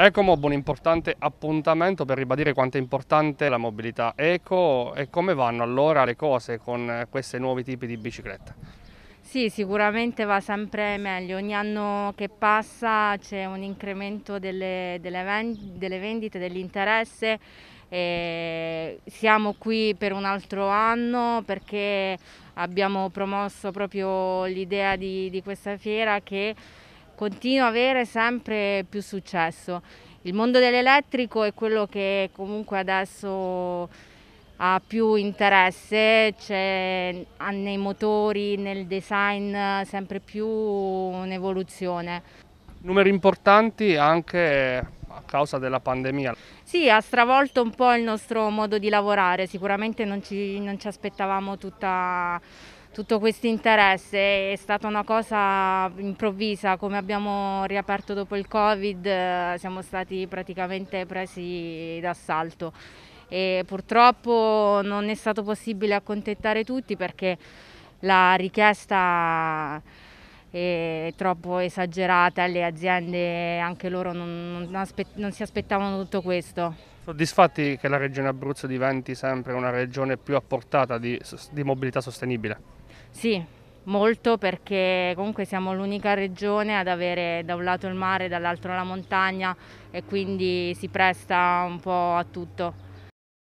Ecomob un importante appuntamento per ribadire quanto è importante la mobilità eco e come vanno allora le cose con questi nuovi tipi di bicicletta. Sì, sicuramente va sempre meglio, ogni anno che passa c'è un incremento delle, delle, delle vendite, dell'interesse e siamo qui per un altro anno perché abbiamo promosso proprio l'idea di, di questa fiera che continua a avere sempre più successo. Il mondo dell'elettrico è quello che comunque adesso ha più interesse, c'è nei motori, nel design sempre più un'evoluzione. Numeri importanti anche a causa della pandemia. Sì, ha stravolto un po' il nostro modo di lavorare, sicuramente non ci, non ci aspettavamo tutta tutto questo interesse è stata una cosa improvvisa, come abbiamo riaperto dopo il Covid eh, siamo stati praticamente presi d'assalto e purtroppo non è stato possibile accontentare tutti perché la richiesta e troppo esagerata, le aziende anche loro non, non, non, si aspettavano tutto questo. Soddisfatti che la regione Abruzzo diventi sempre una regione più a portata di, di mobilità sostenibile? Sì, molto perché comunque siamo l'unica regione ad avere da un lato il mare e dall'altro la montagna e quindi si presta un po' a tutto.